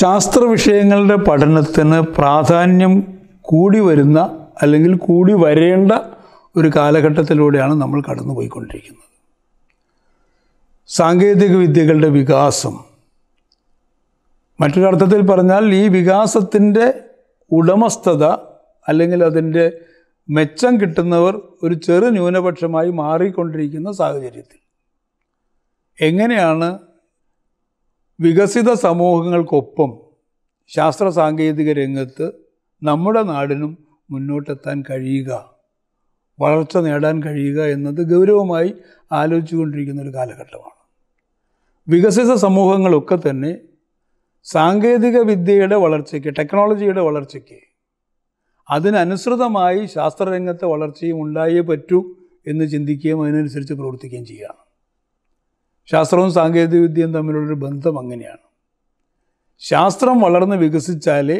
ശാസ്ത്ര വിഷയങ്ങളുടെ പഠനത്തിന് പ്രാധാന്യം കൂടി വരുന്ന അല്ലെങ്കിൽ കൂടി വരേണ്ട ഒരു കാലഘട്ടത്തിലൂടെയാണ് നമ്മൾ കടന്നുപോയിക്കൊണ്ടിരിക്കുന്നത് സാങ്കേതിക വിദ്യകളുടെ വികാസം മറ്റൊരർത്ഥത്തിൽ പറഞ്ഞാൽ ഈ വികാസത്തിൻ്റെ ഉടമസ്ഥത അല്ലെങ്കിൽ അതിൻ്റെ മെച്ചം കിട്ടുന്നവർ ഒരു ചെറു ന്യൂനപക്ഷമായി മാറിക്കൊണ്ടിരിക്കുന്ന സാഹചര്യത്തിൽ എങ്ങനെയാണ് വികസിത സമൂഹങ്ങൾക്കൊപ്പം ശാസ്ത്ര സാങ്കേതിക രംഗത്ത് നമ്മുടെ നാടിനും മുന്നോട്ടെത്താൻ കഴിയുക വളർച്ച നേടാൻ കഴിയുക എന്നത് ഗൗരവമായി ആലോചിച്ചുകൊണ്ടിരിക്കുന്ന ഒരു കാലഘട്ടമാണ് വികസിത സമൂഹങ്ങളൊക്കെ തന്നെ സാങ്കേതിക വിദ്യയുടെ വളർച്ചയ്ക്ക് ടെക്നോളജിയുടെ വളർച്ചയ്ക്ക് അതിനനുസൃതമായി ശാസ്ത്രരംഗത്തെ വളർച്ചയും ഉണ്ടായേ പറ്റൂ എന്ന് ചിന്തിക്കുകയും അതിനനുസരിച്ച് പ്രവർത്തിക്കുകയും ചെയ്യുകയാണ് ശാസ്ത്രവും സാങ്കേതികവിദ്യയും തമ്മിലുള്ളൊരു ബന്ധം അങ്ങനെയാണ് ശാസ്ത്രം വളർന്ന് വികസിച്ചാലേ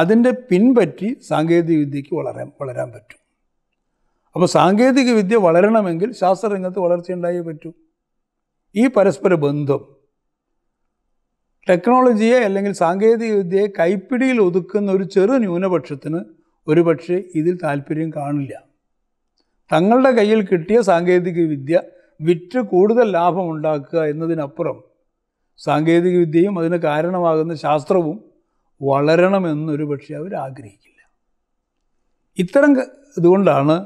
അതിൻ്റെ പിൻപറ്റി സാങ്കേതികവിദ്യക്ക് വളരാൻ വളരാൻ പറ്റും അപ്പോൾ സാങ്കേതികവിദ്യ വളരണമെങ്കിൽ ശാസ്ത്രരംഗത്ത് വളർച്ചയുണ്ടായേ പറ്റൂ ഈ പരസ്പര ബന്ധം ടെക്നോളജിയെ അല്ലെങ്കിൽ സാങ്കേതികവിദ്യയെ കൈപ്പിടിയിൽ ഒതുക്കുന്ന ഒരു ചെറു ന്യൂനപക്ഷത്തിന് ഒരുപക്ഷെ ഇതിൽ താല്പര്യം കാണില്ല തങ്ങളുടെ കയ്യിൽ കിട്ടിയ സാങ്കേതികവിദ്യ വിറ്റ് കൂടുതൽ ലാഭം ഉണ്ടാക്കുക എന്നതിനപ്പുറം സാങ്കേതികവിദ്യയും അതിന് കാരണമാകുന്ന ശാസ്ത്രവും വളരണമെന്നൊരു പക്ഷേ അവർ ആഗ്രഹിക്കില്ല ഇത്തരം ഇതുകൊണ്ടാണ്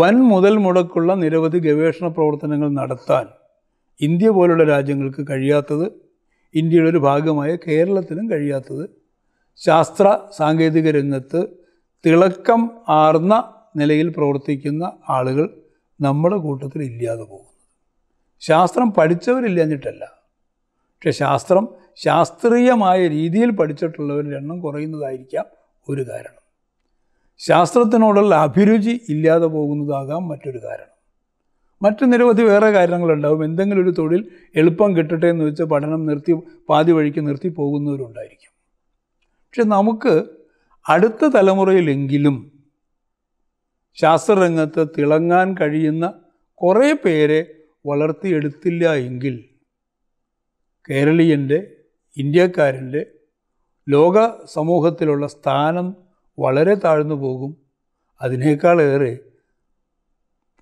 വൻ മുതൽ മുടക്കുള്ള നിരവധി ഗവേഷണ പ്രവർത്തനങ്ങൾ നടത്താൻ ഇന്ത്യ പോലുള്ള രാജ്യങ്ങൾക്ക് കഴിയാത്തത് ഇന്ത്യയുടെ ഒരു ഭാഗമായ കേരളത്തിനും കഴിയാത്തത് ശാസ്ത്ര സാങ്കേതിക രംഗത്ത് തിളക്കം ആർന്ന നിലയിൽ പ്രവർത്തിക്കുന്ന ആളുകൾ നമ്മുടെ കൂട്ടത്തിൽ ഇല്ലാതെ പോകുന്നത് ശാസ്ത്രം എന്നിട്ടല്ല പക്ഷെ ശാസ്ത്രം ശാസ്ത്രീയമായ രീതിയിൽ പഠിച്ചിട്ടുള്ളവരുടെ എണ്ണം കുറയുന്നതായിരിക്കാം ഒരു കാരണം ശാസ്ത്രത്തിനോടുള്ള അഭിരുചി ഇല്ലാതെ പോകുന്നതാകാം മറ്റൊരു കാരണം മറ്റു നിരവധി വേറെ കാരണങ്ങളുണ്ടാവും എന്തെങ്കിലും ഒരു തൊഴിൽ എളുപ്പം കിട്ടട്ടെ എന്ന് വെച്ച് പഠനം നിർത്തി പാതി വഴിക്ക് നിർത്തി പോകുന്നവരുണ്ടായിരിക്കും പക്ഷെ നമുക്ക് അടുത്ത തലമുറയിലെങ്കിലും ശാസ്ത്രരംഗത്ത് തിളങ്ങാൻ കഴിയുന്ന കുറേ പേരെ വളർത്തിയെടുത്തില്ല എങ്കിൽ കേരളീയൻ്റെ ഇന്ത്യക്കാരൻ്റെ ലോക സമൂഹത്തിലുള്ള സ്ഥാനം വളരെ താഴ്ന്നു പോകും അതിനേക്കാളേറെ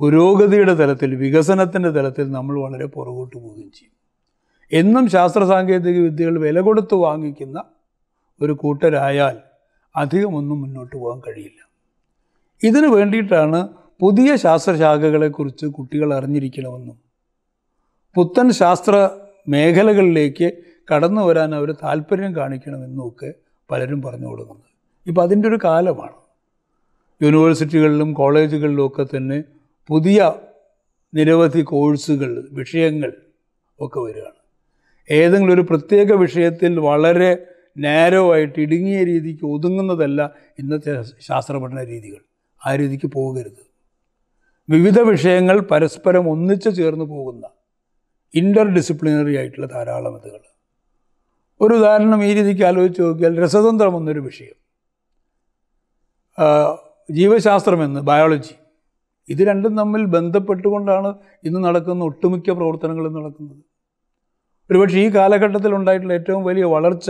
പുരോഗതിയുടെ തലത്തിൽ വികസനത്തിൻ്റെ തലത്തിൽ നമ്മൾ വളരെ പുറകോട്ട് പോവുകയും ചെയ്യും എന്നും ശാസ്ത്ര സാങ്കേതിക വിദ്യകൾ വില കൊടുത്ത് വാങ്ങിക്കുന്ന ഒരു കൂട്ടരായാൽ അധികമൊന്നും മുന്നോട്ട് പോകാൻ കഴിയില്ല ഇതിനു വേണ്ടിയിട്ടാണ് പുതിയ ശാസ്ത്രശാഖകളെക്കുറിച്ച് കുട്ടികൾ അറിഞ്ഞിരിക്കണമെന്നും പുത്തൻ ശാസ്ത്ര മേഖലകളിലേക്ക് കടന്നു വരാൻ അവർ താല്പര്യം കാണിക്കണമെന്നും ഒക്കെ പലരും പറഞ്ഞു കൊടുക്കുന്നത് ഇപ്പം അതിൻ്റെ ഒരു കാലമാണ് യൂണിവേഴ്സിറ്റികളിലും കോളേജുകളിലും ഒക്കെ തന്നെ പുതിയ നിരവധി കോഴ്സുകൾ വിഷയങ്ങൾ ഒക്കെ വരികയാണ് ഏതെങ്കിലും ഒരു പ്രത്യേക വിഷയത്തിൽ വളരെ നാരോ ആയിട്ട് ഇടുങ്ങിയ രീതിക്ക് ഒതുങ്ങുന്നതല്ല ഇന്നത്തെ ശാസ്ത്രപഠന രീതികൾ ആ രീതിക്ക് പോകരുത് വിവിധ വിഷയങ്ങൾ പരസ്പരം ഒന്നിച്ചു ചേർന്ന് പോകുന്ന ഇൻ്റർ ഡിസിപ്ലിനറി ആയിട്ടുള്ള ധാരാളം ഇതുകൾ ഒരു ഉദാഹരണം ഈ രീതിക്ക് ആലോചിച്ച് നോക്കിയാൽ രസതന്ത്രം എന്നൊരു വിഷയം എന്ന് ബയോളജി ഇത് രണ്ടും തമ്മിൽ ബന്ധപ്പെട്ടുകൊണ്ടാണ് ഇന്ന് നടക്കുന്ന ഒട്ടുമിക്ക പ്രവർത്തനങ്ങളും നടക്കുന്നത് ഒരുപക്ഷെ ഈ കാലഘട്ടത്തിൽ ഉണ്ടായിട്ടുള്ള ഏറ്റവും വലിയ വളർച്ച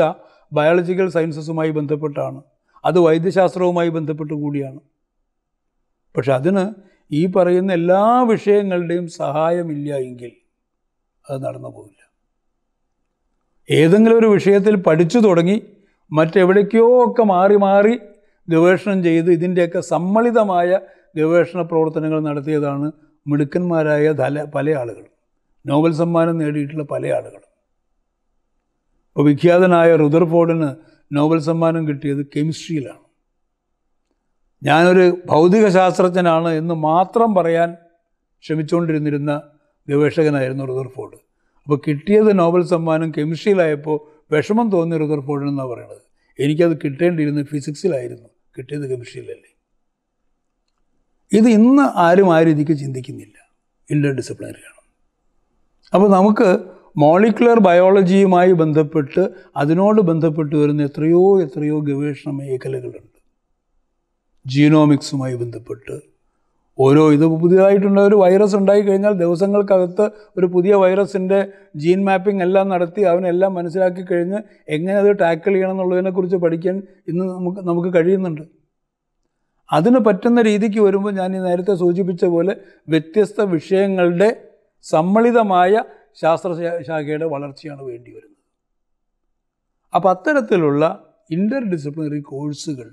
ബയോളജിക്കൽ സയൻസസുമായി ബന്ധപ്പെട്ടാണ് അത് വൈദ്യശാസ്ത്രവുമായി ബന്ധപ്പെട്ട് കൂടിയാണ് പക്ഷെ അതിന് ഈ പറയുന്ന എല്ലാ വിഷയങ്ങളുടെയും സഹായമില്ല എങ്കിൽ അത് നടന്നു പോവില്ല ഏതെങ്കിലും ഒരു വിഷയത്തിൽ പഠിച്ചു തുടങ്ങി മറ്റെവിടേക്കോ ഒക്കെ മാറി മാറി ഗവേഷണം ചെയ്ത് ഇതിൻ്റെയൊക്കെ സമ്മളിതമായ ഗവേഷണ പ്രവർത്തനങ്ങൾ നടത്തിയതാണ് മിടുക്കന്മാരായ തല പല ആളുകൾ നോബൽ സമ്മാനം നേടിയിട്ടുള്ള പല ആളുകൾ ഇപ്പോൾ വിഖ്യാതനായ റുദർഫോർഡിന് നോബൽ സമ്മാനം കിട്ടിയത് കെമിസ്ട്രിയിലാണ് ഞാനൊരു ഭൗതിക ശാസ്ത്രജ്ഞനാണ് എന്ന് മാത്രം പറയാൻ ശ്രമിച്ചുകൊണ്ടിരുന്നിരുന്ന ഗവേഷകനായിരുന്നു റുദർഫോർഡ് അപ്പോൾ കിട്ടിയത് നോബൽ സമ്മാനം കെമിസ്ട്രിയിലായപ്പോൾ വിഷമം തോന്നിയ റുദർഫോർഡിന് എന്നാണ് പറയണത് എനിക്കത് കിട്ടേണ്ടിയിരുന്നത് ഫിസിക്സിലായിരുന്നു കിട്ടിയത് കെമിസ്ട്രിയിലല്ലേ ഇത് ഇന്ന് ആരും ആ രീതിക്ക് ചിന്തിക്കുന്നില്ല ഡിസിപ്ലിനറി ആണ് അപ്പോൾ നമുക്ക് മോളിക്കുലർ ബയോളജിയുമായി ബന്ധപ്പെട്ട് അതിനോട് ബന്ധപ്പെട്ട് വരുന്ന എത്രയോ എത്രയോ ഗവേഷണ മേഖലകളുണ്ട് ജീനോമിക്സുമായി ബന്ധപ്പെട്ട് ഓരോ ഇത് പുതിയതായിട്ടുള്ള ഒരു വൈറസ് ഉണ്ടായി കഴിഞ്ഞാൽ ദിവസങ്ങൾക്കകത്ത് ഒരു പുതിയ വൈറസിൻ്റെ ജീൻ മാപ്പിംഗ് എല്ലാം നടത്തി അവനെല്ലാം മനസ്സിലാക്കി കഴിഞ്ഞ് എങ്ങനെ അത് ടാക്കിൾ ചെയ്യണം എന്നുള്ളതിനെക്കുറിച്ച് പഠിക്കാൻ ഇന്ന് നമുക്ക് നമുക്ക് കഴിയുന്നുണ്ട് അതിന് പറ്റുന്ന രീതിക്ക് വരുമ്പോൾ ഞാൻ ഈ നേരത്തെ സൂചിപ്പിച്ച പോലെ വ്യത്യസ്ത വിഷയങ്ങളുടെ സമ്മിളിതമായ ശാസ്ത്ര ശാഖയുടെ വളർച്ചയാണ് വേണ്ടി വരുന്നത് അപ്പം അത്തരത്തിലുള്ള ഇൻ്റർ ഡിസിപ്ലിനറി കോഴ്സുകൾ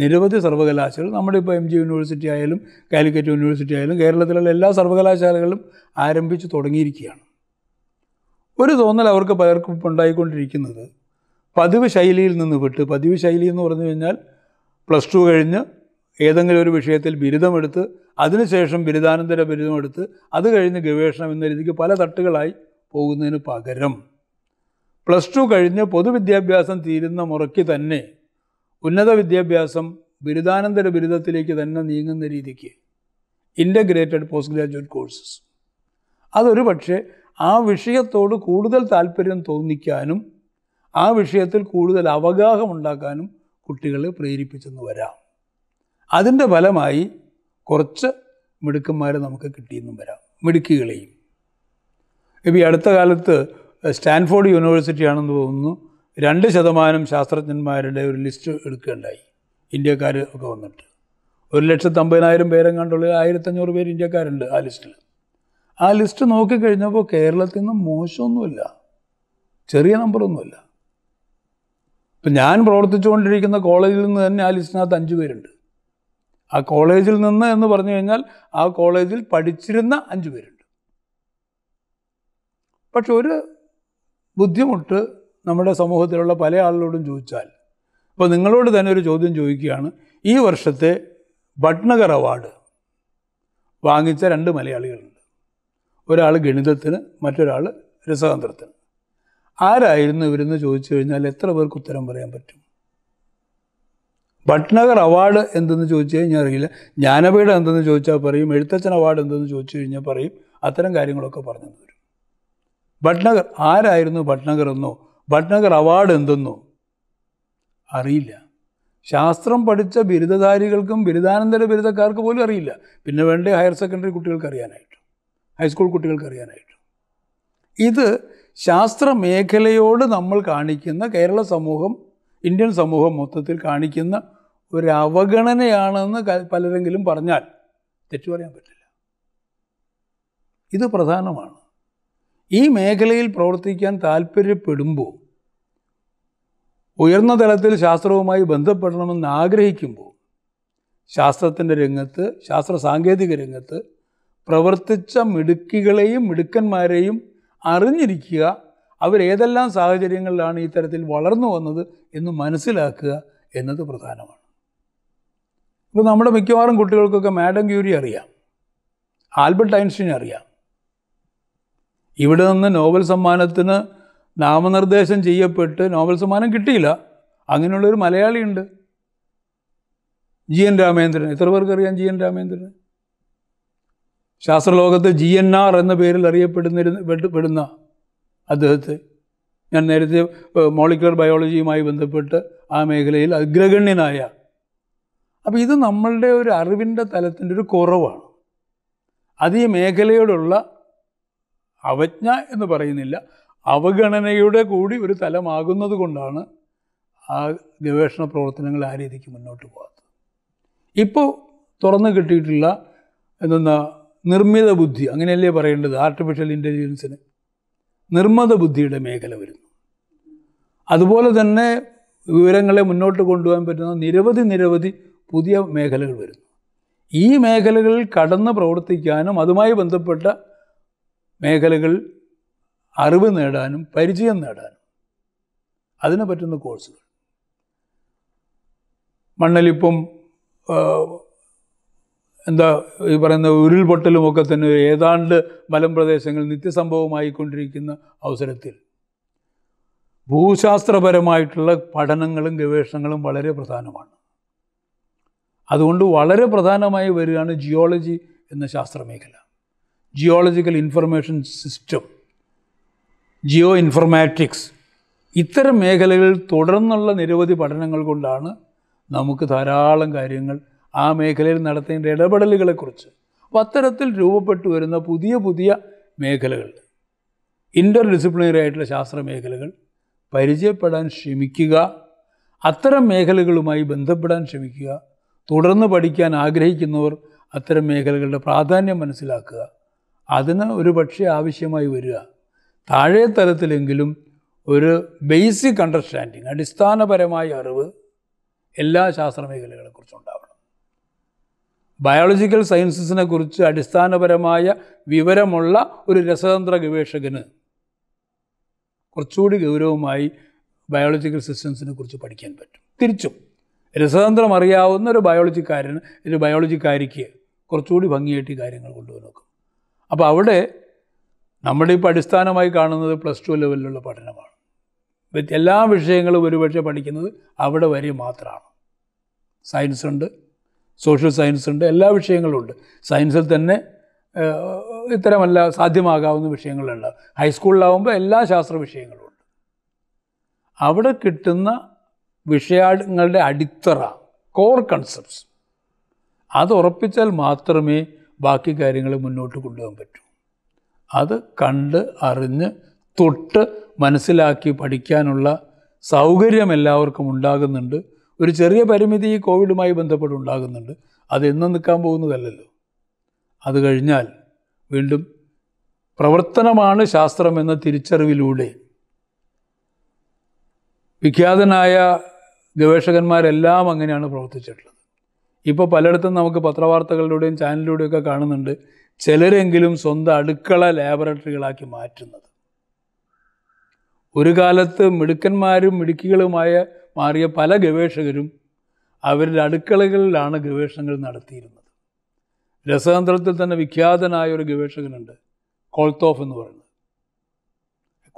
നിരവധി സർവകലാശാലകൾ നമ്മുടെ ഇപ്പോൾ എം ജി യൂണിവേഴ്സിറ്റി ആയാലും കാലിക്കറ്റ് യൂണിവേഴ്സിറ്റി ആയാലും കേരളത്തിലുള്ള എല്ലാ സർവകലാശാലകളും ആരംഭിച്ചു തുടങ്ങിയിരിക്കുകയാണ് ഒരു തോന്നൽ അവർക്ക് പലർക്കും ഉണ്ടായിക്കൊണ്ടിരിക്കുന്നത് പതിവ് ശൈലിയിൽ നിന്ന് വിട്ട് പതിവ് ശൈലി എന്ന് പറഞ്ഞു കഴിഞ്ഞാൽ പ്ലസ് ടു കഴിഞ്ഞ് ഏതെങ്കിലും ഒരു വിഷയത്തിൽ ബിരുദമെടുത്ത് അതിനുശേഷം ബിരുദാനന്തര ബിരുദമെടുത്ത് അത് കഴിഞ്ഞ് ഗവേഷണം എന്ന രീതിക്ക് പല തട്ടുകളായി പോകുന്നതിന് പകരം പ്ലസ് ടു കഴിഞ്ഞ് പൊതുവിദ്യാഭ്യാസം തീരുന്ന മുറയ്ക്ക് തന്നെ ഉന്നത വിദ്യാഭ്യാസം ബിരുദാനന്തര ബിരുദത്തിലേക്ക് തന്നെ നീങ്ങുന്ന രീതിക്ക് ഇൻ്റഗ്രേറ്റഡ് പോസ്റ്റ് ഗ്രാജുവേറ്റ് കോഴ്സസ് അതൊരു പക്ഷേ ആ വിഷയത്തോട് കൂടുതൽ താല്പര്യം തോന്നിക്കാനും ആ വിഷയത്തിൽ കൂടുതൽ അവഗാഹം ഉണ്ടാക്കാനും കുട്ടികളെ പ്രേരിപ്പിച്ചെന്ന് വരാം അതിൻ്റെ ഫലമായി കുറച്ച് മിടുക്കന്മാരെ നമുക്ക് കിട്ടിയെന്നും വരാം മിടുക്കുകളെയും ഇപ്പോൾ ഈ അടുത്ത കാലത്ത് സ്റ്റാൻഫോർഡ് യൂണിവേഴ്സിറ്റി ആണെന്ന് തോന്നുന്നു രണ്ട് ശതമാനം ശാസ്ത്രജ്ഞന്മാരുടെ ഒരു ലിസ്റ്റ് എടുക്കുകയുണ്ടായി ഇന്ത്യക്കാർ ഒക്കെ വന്നിട്ട് ഒരു ലക്ഷത്തമ്പതിനായിരം പേരെങ്ങാണ്ടുള്ള ആയിരത്തഞ്ഞൂറ് പേര് ഇന്ത്യക്കാരുണ്ട് ആ ലിസ്റ്റിൽ ആ ലിസ്റ്റ് നോക്കിക്കഴിഞ്ഞപ്പോൾ കേരളത്തിൽ നിന്ന് മോശമൊന്നുമില്ല ചെറിയ നമ്പറൊന്നുമില്ല ഇപ്പം ഞാൻ പ്രവർത്തിച്ചുകൊണ്ടിരിക്കുന്ന കോളേജിൽ നിന്ന് തന്നെ ആ ലിസ്റ്റിനകത്ത് അഞ്ച് പേരുണ്ട് ആ കോളേജിൽ നിന്ന് എന്ന് പറഞ്ഞു കഴിഞ്ഞാൽ ആ കോളേജിൽ പഠിച്ചിരുന്ന അഞ്ച് പേരുണ്ട് പക്ഷെ ഒരു ബുദ്ധിമുട്ട് നമ്മുടെ സമൂഹത്തിലുള്ള പല ആളുകളോടും ചോദിച്ചാൽ അപ്പോൾ നിങ്ങളോട് തന്നെ ഒരു ചോദ്യം ചോദിക്കുകയാണ് ഈ വർഷത്തെ ഭട്നഗർ അവാർഡ് വാങ്ങിച്ച രണ്ട് മലയാളികളുണ്ട് ഒരാൾ ഗണിതത്തിന് മറ്റൊരാൾ രസതന്ത്രത്തിന് ആരായിരുന്നു ഇവരെന്ന് ചോദിച്ചു കഴിഞ്ഞാൽ എത്ര പേർക്ക് ഉത്തരം പറയാൻ പറ്റും ഭട്നഗർ അവാർഡ് എന്തെന്ന് ചോദിച്ചു കഴിഞ്ഞാൽ അറിയില്ല ജ്ഞാനപീഠം എന്തെന്ന് ചോദിച്ചാൽ പറയും എഴുത്തച്ഛൻ അവാർഡ് എന്തെന്ന് ചോദിച്ചു കഴിഞ്ഞാൽ പറയും അത്തരം കാര്യങ്ങളൊക്കെ പറഞ്ഞു തരും ഭട്നഗർ ആരായിരുന്നു ഭട്നഗർ എന്നോ ഭട്ട്നഗർ അവാർഡ് എന്തെന്നോ അറിയില്ല ശാസ്ത്രം പഠിച്ച ബിരുദധാരികൾക്കും ബിരുദാനന്തര ബിരുദക്കാർക്ക് പോലും അറിയില്ല പിന്നെ വേണ്ടേ ഹയർ സെക്കൻഡറി കുട്ടികൾക്ക് അറിയാനായിട്ട് ഹൈസ്കൂൾ കുട്ടികൾക്ക് അറിയാനായിട്ട് ഇത് ശാസ്ത്ര മേഖലയോട് നമ്മൾ കാണിക്കുന്ന കേരള സമൂഹം ഇന്ത്യൻ സമൂഹം മൊത്തത്തിൽ കാണിക്കുന്ന ഒരു അവഗണനയാണെന്ന് പലരെങ്കിലും പറഞ്ഞാൽ തെറ്റു പറയാൻ പറ്റില്ല ഇത് പ്രധാനമാണ് ഈ മേഖലയിൽ പ്രവർത്തിക്കാൻ താല്പര്യപ്പെടുമ്പോൾ ഉയർന്ന തലത്തിൽ ശാസ്ത്രവുമായി ബന്ധപ്പെടണമെന്ന് ആഗ്രഹിക്കുമ്പോൾ ശാസ്ത്രത്തിൻ്റെ രംഗത്ത് ശാസ്ത്ര സാങ്കേതിക രംഗത്ത് പ്രവർത്തിച്ച മിടുക്കികളെയും മിടുക്കന്മാരെയും അറിഞ്ഞിരിക്കുക അവരേതെല്ലാം സാഹചര്യങ്ങളിലാണ് ഈ തരത്തിൽ വളർന്നു വന്നത് എന്ന് മനസ്സിലാക്കുക എന്നത് പ്രധാനമാണ് ഇപ്പോൾ നമ്മുടെ മിക്കവാറും കുട്ടികൾക്കൊക്കെ മാഡം ക്യൂരി അറിയാം ആൽബർട്ട് ഐൻസ്റ്റീൻ അറിയാം ഇവിടെ നിന്ന് നോബൽ സമ്മാനത്തിന് നാമനിർദ്ദേശം ചെയ്യപ്പെട്ട് നോബൽ സമ്മാനം കിട്ടിയില്ല അങ്ങനെയുള്ളൊരു മലയാളിയുണ്ട് ജി എൻ രാമേന്ദ്രൻ എത്ര പേർക്ക് അറിയാം ജി എൻ രാമേന്ദ്രൻ ശാസ്ത്രലോകത്ത് ജി എൻ ആർ എന്ന പേരിൽ അറിയപ്പെടുന്നിരുന്ന പെടുന്ന അദ്ദേഹത്തെ ഞാൻ നേരത്തെ മോളിക്കുലർ ബയോളജിയുമായി ബന്ധപ്പെട്ട് ആ മേഖലയിൽ അഗ്രഗണ്യനായ അപ്പോൾ ഇത് നമ്മളുടെ ഒരു അറിവിൻ്റെ തലത്തിൻ്റെ ഒരു കുറവാണ് അത് ഈ മേഖലയോടുള്ള അവജ്ഞ എന്ന് പറയുന്നില്ല അവഗണനയുടെ കൂടി ഒരു തലമാകുന്നത് കൊണ്ടാണ് ആ ഗവേഷണ പ്രവർത്തനങ്ങൾ ആ രീതിക്ക് മുന്നോട്ട് പോകാത്തത് ഇപ്പോൾ തുറന്നു കിട്ടിയിട്ടുള്ള എന്തെന്നാ നിർമ്മിത ബുദ്ധി അങ്ങനെയല്ലേ പറയേണ്ടത് ആർട്ടിഫിഷ്യൽ ഇൻ്റലിജൻസിന് നിർമ്മിത ബുദ്ധിയുടെ മേഖല വരുന്നു അതുപോലെ തന്നെ വിവരങ്ങളെ മുന്നോട്ട് കൊണ്ടുപോകാൻ പറ്റുന്ന നിരവധി നിരവധി പുതിയ മേഖലകൾ വരുന്നു ഈ മേഖലകളിൽ കടന്ന് പ്രവർത്തിക്കാനും അതുമായി ബന്ധപ്പെട്ട മേഖലകൾ അറിവ് നേടാനും പരിചയം നേടാനും അതിന് പറ്റുന്ന കോഴ്സുകൾ മണ്ണലിപ്പും എന്താ ഈ പറയുന്ന ഉരുൾപൊട്ടലുമൊക്കെ തന്നെ ഏതാണ്ട് മലമ്പ്രദേശങ്ങൾ നിത്യസംഭവമായിക്കൊണ്ടിരിക്കുന്ന അവസരത്തിൽ ഭൂശാസ്ത്രപരമായിട്ടുള്ള പഠനങ്ങളും ഗവേഷണങ്ങളും വളരെ പ്രധാനമാണ് അതുകൊണ്ട് വളരെ പ്രധാനമായി വരികയാണ് ജിയോളജി എന്ന ശാസ്ത്രമേഖല geological information system geo informatics ഇത്തരം മേഖലകളിൽ തുടർന്നുള്ള നിരവധി പഠനങ്ങൾ കൊണ്ടാണ് നമുക്ക് ധാരാളം കാര്യങ്ങൾ ആ മേഖലയിൽ നടത്തേണ്ട ഇടപെടലുകളെക്കുറിച്ച് അപ്പോൾ അത്തരത്തിൽ രൂപപ്പെട്ടു വരുന്ന പുതിയ പുതിയ മേഖലകൾ ഇൻ്റർ ഡിസിപ്ലിനറി ആയിട്ടുള്ള ശാസ്ത്ര മേഖലകൾ പരിചയപ്പെടാൻ ശ്രമിക്കുക അത്തരം മേഖലകളുമായി ബന്ധപ്പെടാൻ ശ്രമിക്കുക തുടർന്ന് പഠിക്കാൻ ആഗ്രഹിക്കുന്നവർ അത്തരം മേഖലകളുടെ പ്രാധാന്യം മനസ്സിലാക്കുക അതിന് ഒരു പക്ഷേ ആവശ്യമായി വരിക താഴെ തലത്തിലെങ്കിലും ഒരു ബേസിക് അണ്ടർസ്റ്റാൻഡിങ് അടിസ്ഥാനപരമായ അറിവ് എല്ലാ ശാസ്ത്രമേഖലകളെക്കുറിച്ചും ഉണ്ടാവണം ബയോളജിക്കൽ സയൻസസിനെ കുറിച്ച് അടിസ്ഥാനപരമായ വിവരമുള്ള ഒരു രസതന്ത്ര ഗവേഷകന് കുറച്ചുകൂടി ഗൗരവമായി ബയോളജിക്കൽ സിസ്റ്റംസിനെ കുറിച്ച് പഠിക്കാൻ പറ്റും തിരിച്ചും രസതന്ത്രം അറിയാവുന്ന ഒരു ബയോളജിക്കാരന് ഒരു ബയോളജിക്കാരിക്ക് കുറച്ചുകൂടി ഭംഗിയായിട്ട് കാര്യങ്ങൾ കൊണ്ടുപോയി നോക്കും അപ്പോൾ അവിടെ നമ്മുടെ ഇപ്പോൾ അടിസ്ഥാനമായി കാണുന്നത് പ്ലസ് ടു ലെവലിലുള്ള പഠനമാണ് എല്ലാ വിഷയങ്ങളും ഒരുപക്ഷെ പഠിക്കുന്നത് അവിടെ വരെ മാത്രമാണ് സയൻസ് ഉണ്ട് സോഷ്യൽ സയൻസ് ഉണ്ട് എല്ലാ വിഷയങ്ങളും ഉണ്ട് സയൻസിൽ തന്നെ ഇത്തരമല്ല സാധ്യമാകാവുന്ന വിഷയങ്ങളുണ്ട് ഹൈസ്കൂളിലാവുമ്പോൾ എല്ലാ ശാസ്ത്ര വിഷയങ്ങളും ഉണ്ട് അവിടെ കിട്ടുന്ന വിഷയങ്ങളുടെ അടിത്തറ കോർ കൺസെപ്റ്റ്സ് അത് ഉറപ്പിച്ചാൽ മാത്രമേ ബാക്കി കാര്യങ്ങൾ മുന്നോട്ട് കൊണ്ടുപോകാൻ പറ്റൂ അത് കണ്ട് അറിഞ്ഞ് തൊട്ട് മനസ്സിലാക്കി പഠിക്കാനുള്ള സൗകര്യം എല്ലാവർക്കും ഉണ്ടാകുന്നുണ്ട് ഒരു ചെറിയ പരിമിതി ഈ കോവിഡുമായി ബന്ധപ്പെട്ട് ഉണ്ടാകുന്നുണ്ട് അത് നിൽക്കാൻ പോകുന്നതല്ലല്ലോ അത് കഴിഞ്ഞാൽ വീണ്ടും പ്രവർത്തനമാണ് ശാസ്ത്രം എന്ന തിരിച്ചറിവിലൂടെ വിഖ്യാതനായ ഗവേഷകന്മാരെല്ലാം അങ്ങനെയാണ് പ്രവർത്തിച്ചിട്ടുള്ളത് ഇപ്പോൾ പലയിടത്തും നമുക്ക് പത്രവാർത്തകളിലൂടെയും ചാനലിലൂടെയൊക്കെ കാണുന്നുണ്ട് ചിലരെങ്കിലും സ്വന്തം അടുക്കള ലാബറട്ടറികളാക്കി മാറ്റുന്നത് ഒരു കാലത്ത് മിടുക്കന്മാരും മിടുക്കികളുമായ മാറിയ പല ഗവേഷകരും അവരുടെ അടുക്കളകളിലാണ് ഗവേഷണങ്ങൾ നടത്തിയിരുന്നത് രസതന്ത്രത്തിൽ തന്നെ വിഖ്യാതനായ ഒരു ഗവേഷകനുണ്ട് കോൾത്തോഫ് എന്ന് പറയുന്നത്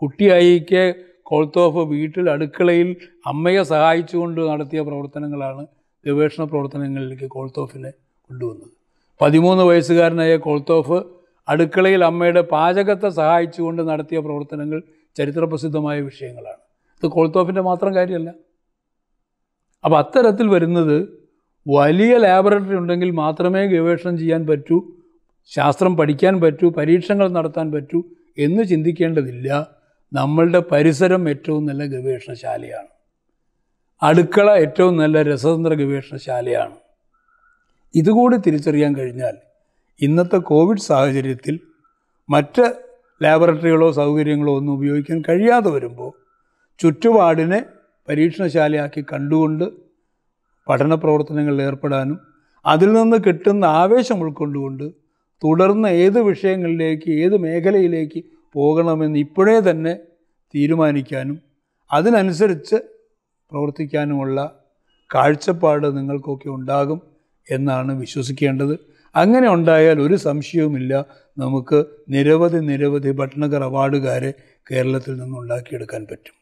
കുട്ടിയായിക്കെ കോൾത്തോഫ് വീട്ടിൽ അടുക്കളയിൽ അമ്മയെ സഹായിച്ചുകൊണ്ട് നടത്തിയ പ്രവർത്തനങ്ങളാണ് ഗവേഷണ പ്രവർത്തനങ്ങളിലേക്ക് കോൾത്തോഫിനെ കൊണ്ടുവന്നത് പതിമൂന്ന് വയസ്സുകാരനായ കൊൾത്തോഫ് അടുക്കളയിൽ അമ്മയുടെ പാചകത്തെ സഹായിച്ചുകൊണ്ട് നടത്തിയ പ്രവർത്തനങ്ങൾ ചരിത്രപ്രസിദ്ധമായ വിഷയങ്ങളാണ് ഇത് കൊൾത്തോഫിൻ്റെ മാത്രം കാര്യമല്ല അപ്പോൾ അത്തരത്തിൽ വരുന്നത് വലിയ ലാബറട്ടറി ഉണ്ടെങ്കിൽ മാത്രമേ ഗവേഷണം ചെയ്യാൻ പറ്റൂ ശാസ്ത്രം പഠിക്കാൻ പറ്റൂ പരീക്ഷണങ്ങൾ നടത്താൻ പറ്റൂ എന്ന് ചിന്തിക്കേണ്ടതില്ല നമ്മളുടെ പരിസരം ഏറ്റവും നല്ല ഗവേഷണശാലയാണ് അടുക്കള ഏറ്റവും നല്ല രസതന്ത്ര ഗവേഷണശാലയാണ് ഇതുകൂടി തിരിച്ചറിയാൻ കഴിഞ്ഞാൽ ഇന്നത്തെ കോവിഡ് സാഹചര്യത്തിൽ മറ്റ് ലാബറട്ടറികളോ സൗകര്യങ്ങളോ ഒന്നും ഉപയോഗിക്കാൻ കഴിയാതെ വരുമ്പോൾ ചുറ്റുപാടിനെ പരീക്ഷണശാലയാക്കി കണ്ടുകൊണ്ട് പഠന പ്രവർത്തനങ്ങളിൽ ഏർപ്പെടാനും അതിൽ നിന്ന് കിട്ടുന്ന ആവേശം ഉൾക്കൊണ്ടുകൊണ്ട് തുടർന്ന് ഏത് വിഷയങ്ങളിലേക്ക് ഏത് മേഖലയിലേക്ക് പോകണമെന്ന് ഇപ്പോഴേ തന്നെ തീരുമാനിക്കാനും അതിനനുസരിച്ച് പ്രവർത്തിക്കാനുമുള്ള കാഴ്ചപ്പാട് നിങ്ങൾക്കൊക്കെ ഉണ്ടാകും എന്നാണ് വിശ്വസിക്കേണ്ടത് അങ്ങനെ ഉണ്ടായാൽ ഒരു സംശയവുമില്ല നമുക്ക് നിരവധി നിരവധി ഭട്ട്നഗർ അവാർഡുകാരെ കേരളത്തിൽ നിന്നുണ്ടാക്കിയെടുക്കാൻ പറ്റും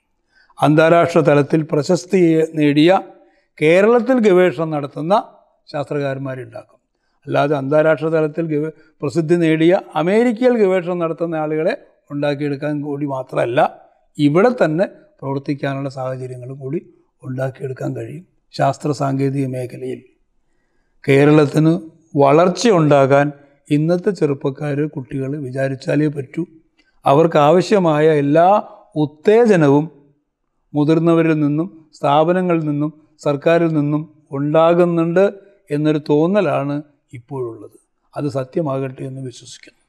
അന്താരാഷ്ട്ര തലത്തിൽ പ്രശസ്തി നേടിയ കേരളത്തിൽ ഗവേഷണം നടത്തുന്ന ശാസ്ത്രകാരന്മാരുണ്ടാക്കും അല്ലാതെ അന്താരാഷ്ട്ര തലത്തിൽ ഗവ പ്രസിദ്ധി നേടിയ അമേരിക്കയിൽ ഗവേഷണം നടത്തുന്ന ആളുകളെ ഉണ്ടാക്കിയെടുക്കാൻ കൂടി മാത്രമല്ല ഇവിടെ തന്നെ പ്രവർത്തിക്കാനുള്ള സാഹചര്യങ്ങൾ കൂടി ഉണ്ടാക്കിയെടുക്കാൻ കഴിയും ശാസ്ത്ര സാങ്കേതിക മേഖലയിൽ കേരളത്തിന് ഉണ്ടാകാൻ ഇന്നത്തെ ചെറുപ്പക്കാർ കുട്ടികൾ വിചാരിച്ചാലേ പറ്റൂ അവർക്ക് ആവശ്യമായ എല്ലാ ഉത്തേജനവും മുതിർന്നവരിൽ നിന്നും സ്ഥാപനങ്ങളിൽ നിന്നും സർക്കാരിൽ നിന്നും ഉണ്ടാകുന്നുണ്ട് എന്നൊരു തോന്നലാണ് ഇപ്പോഴുള്ളത് അത് സത്യമാകട്ടെ എന്ന് വിശ്വസിക്കുന്നു